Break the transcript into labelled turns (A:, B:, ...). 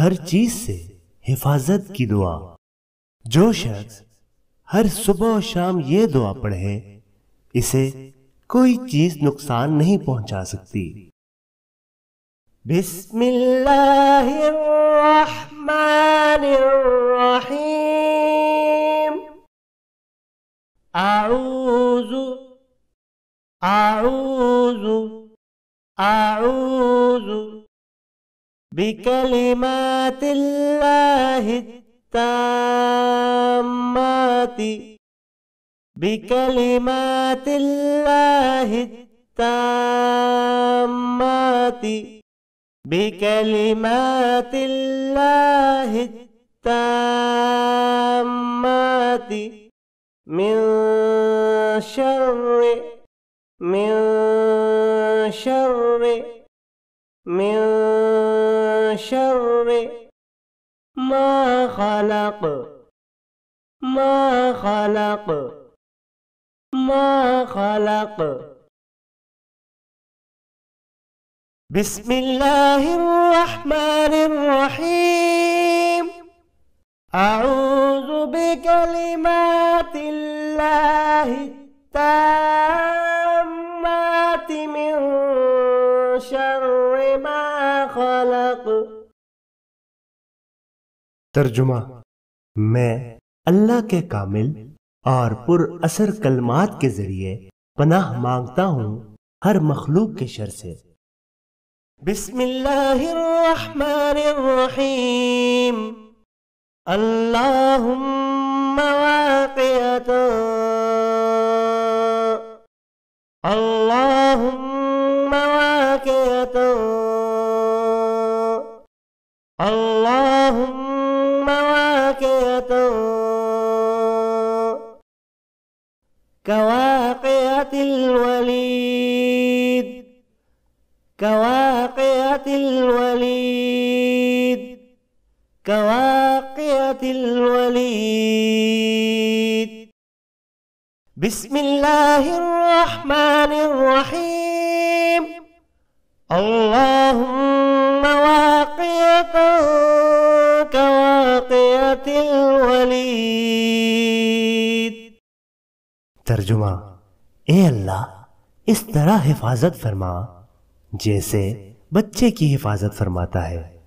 A: हर चीज से हिफाजत की दुआ जो शख्स हर सुबह और शाम ये दुआ पढ़े इसे कोई चीज नुकसान
B: नहीं पहुंचा सकती बिस्मिल्लाहिर्रहमानिर्रहीम
C: आऊजु आऊजु
B: आऊजु بكلمات الله التامات بكلمات الله التامات بكلمات الله التامات من شر من شر من شر
C: ما خلق ما خلق ما خلق
B: بسم الله الرحمن الرحيم أعوذ بكلمات الله التامة ما
A: तर्जुमा मैं अल्लाह के कामिल और पुर असर कलमात के जरिए पनाह मांगता हूँ हर मखलूक के शर से बिस्मिल्लाहिर्रहमानिर्रहीम
C: अल्लाहुम्मा वाक़िअता अल्लाहुम्मा वाक़िअता اللهم واقعة كواقعة الوليد
D: كواقعة الوليد كواقعة الوليد بسم الله الرحمن الرحيم اللهم
A: तर्जुमा ए अल्लाह इस तरह हिफाजत फरमा जैसे बच्चे की हिफाजत फरमाता है